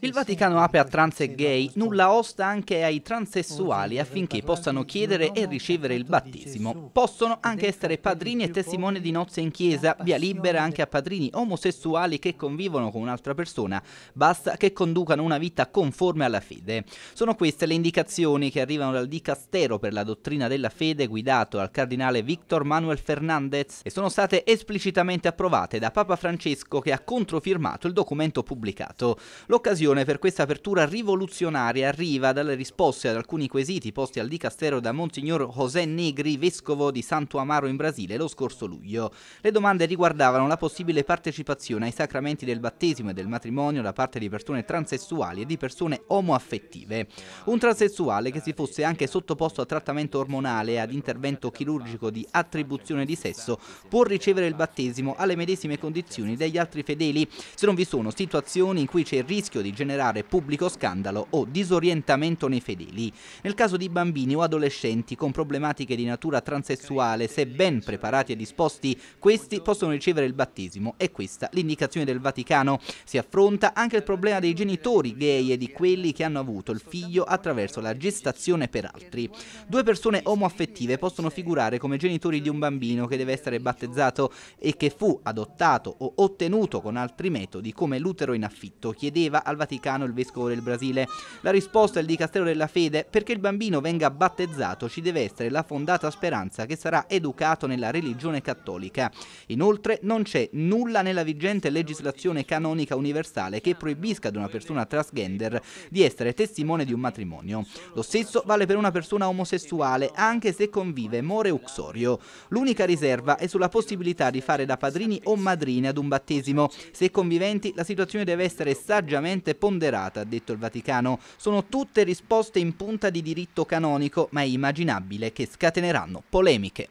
Il Vaticano apre a trans e gay, nulla osta anche ai transessuali affinché possano chiedere e ricevere il battesimo. Possono anche essere padrini e testimoni di nozze in chiesa, via libera anche a padrini omosessuali che convivono con un'altra persona, basta che conducano una vita conforme alla fede. Sono queste le indicazioni che arrivano dal Dicastero per la dottrina della fede guidato dal cardinale Victor Manuel Fernandez e sono state esplicitamente approvate da Papa Francesco che ha controfirmato il documento pubblicato. Lo L'occasione per questa apertura rivoluzionaria arriva dalle risposte ad alcuni quesiti posti al dicastero da Monsignor José Negri, vescovo di Santo Amaro in Brasile lo scorso luglio. Le domande riguardavano la possibile partecipazione ai sacramenti del battesimo e del matrimonio da parte di persone transessuali e di persone omoaffettive. Un transessuale che si fosse anche sottoposto a trattamento ormonale e ad intervento chirurgico di attribuzione di sesso può ricevere il battesimo alle medesime condizioni degli altri fedeli se non vi sono situazioni in cui c'è il rischio rischio di generare pubblico scandalo o disorientamento nei fedeli. Nel caso di bambini o adolescenti con problematiche di natura transessuale, se ben preparati e disposti, questi possono ricevere il battesimo. È questa l'indicazione del Vaticano. Si affronta anche il problema dei genitori gay e di quelli che hanno avuto il figlio attraverso la gestazione per altri. Due persone omoaffettive possono figurare come genitori di un bambino che deve essere battezzato e che fu adottato o ottenuto con altri metodi come l'utero in affitto. Chiedeva al Vaticano il vescovo del Brasile. La risposta è il Dicastero della Fede, perché il bambino venga battezzato ci deve essere la fondata speranza che sarà educato nella religione cattolica. Inoltre non c'è nulla nella vigente legislazione canonica universale che proibisca ad una persona transgender di essere testimone di un matrimonio. Lo stesso vale per una persona omosessuale, anche se convive more uxorio. L'unica riserva è sulla possibilità di fare da padrini o madrine ad un battesimo. Se conviventi, la situazione deve essere saggiamente assolutamente ponderata, ha detto il Vaticano. Sono tutte risposte in punta di diritto canonico, ma è immaginabile che scateneranno polemiche.